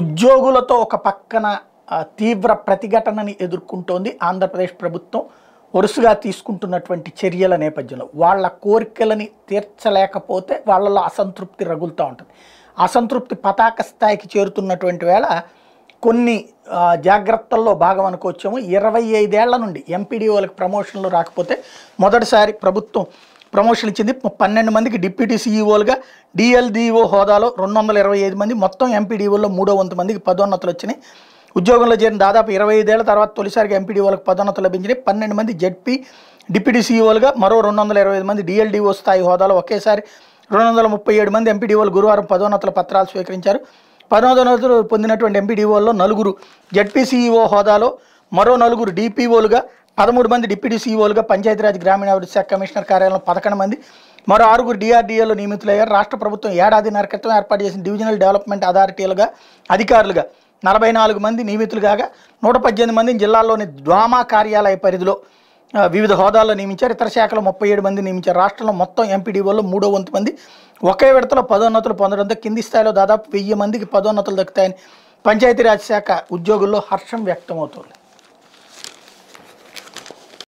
ఉద్యోగులతో ఒక పక్కన తీవ్ర ప్రతిఘటనని ఎదుర్కొంటోంది ఆంధ్రప్రదేశ్ ప్రభుత్వం వరుసగా తీసుకుంటున్నటువంటి చర్యల నేపథ్యంలో వాళ్ళ కోరికలని తీర్చలేకపోతే వాళ్ళలో అసంతృప్తి రగులుతూ ఉంటుంది అసంతృప్తి పతాక స్థాయికి చేరుతున్నటువంటి వేళ కొన్ని జాగ్రత్తల్లో భాగం అనుకోవచ్చాము ఇరవై ఐదేళ్ల నుండి ఎంపీడీఓలకు ప్రమోషన్లు రాకపోతే మొదటిసారి ప్రభుత్వం ప్రమోషన్ ఇచ్చింది పన్నెండు మందికి డిప్యూటీ సీఈఓలుగా డిఎల్డిఓ హోదాలో రెండు వందల ఇరవై ఐదు మంది మొత్తం ఎంపీడీఓల్లో మూడో వంతు మందికి పదోన్నతులు వచ్చినాయి ఉద్యోగంలో చేరిన దాదాపు ఇరవై ఐదేళ్ల తర్వాత తొలిసారిగా ఎంపీడీఓలకు పదోన్నతులు లభించినాయి పన్నెండు మంది జెడ్పీ డిప్యూటీ సీఈఓలుగా మరో రెండు వందల ఇరవై ఐదు మంది డిఎల్డిఓ స్థాయి హోదాలో ఒకేసారి రెండు వందల ముప్పై ఏడు మంది ఎంపీడీఓలు గురువారం పదోన్నతుల పత్రాలు స్వీకరించారు పదోన్నతులు పొందినటువంటి ఎంపీడీఓల్లో నలుగురు జెడ్పీసీఈఓ హోదాలో మరో నలుగురు డిపిఓలుగా పదమూడు మంది డిప్యూటీ సీఈఓలుగా పంచాయతీరాజ్ గ్రామీణాభివృద్ధి శాఖ కమిషనర్ కార్యాలయం పదకొండు మంది మరో ఆరుగురు డిఆర్డీఏలో నియమితులయ్యారు రాష్ట్ర ప్రభుత్వం ఏడాది నరకత్వం ఏర్పాటు చేసిన డివిజనల్ డెవలప్మెంట్ అథారిటీలుగా అధికారులుగా నలభై నాలుగు మంది నియమితులు కాగా నూట పద్దెనిమిది మందిని జిల్లాల్లోని ద్వామా కార్యాలయ పరిధిలో వివిధ హోదాల్లో నియమించారు ఇతర శాఖలో ముప్పై ఏడు మంది నియమించారు రాష్ట్రంలో మొత్తం ఎంపీడీఓలో మూడో వంతు మంది ఒకే విడతలో పదోన్నతులు పొందడంతో కింది స్థాయిలో దాదాపు వెయ్యి మందికి పదోన్నతులు దక్కుతాయని పంచాయతీరాజ్ శాఖ ఉద్యోగుల్లో హర్షం వ్యక్తమవుతుంది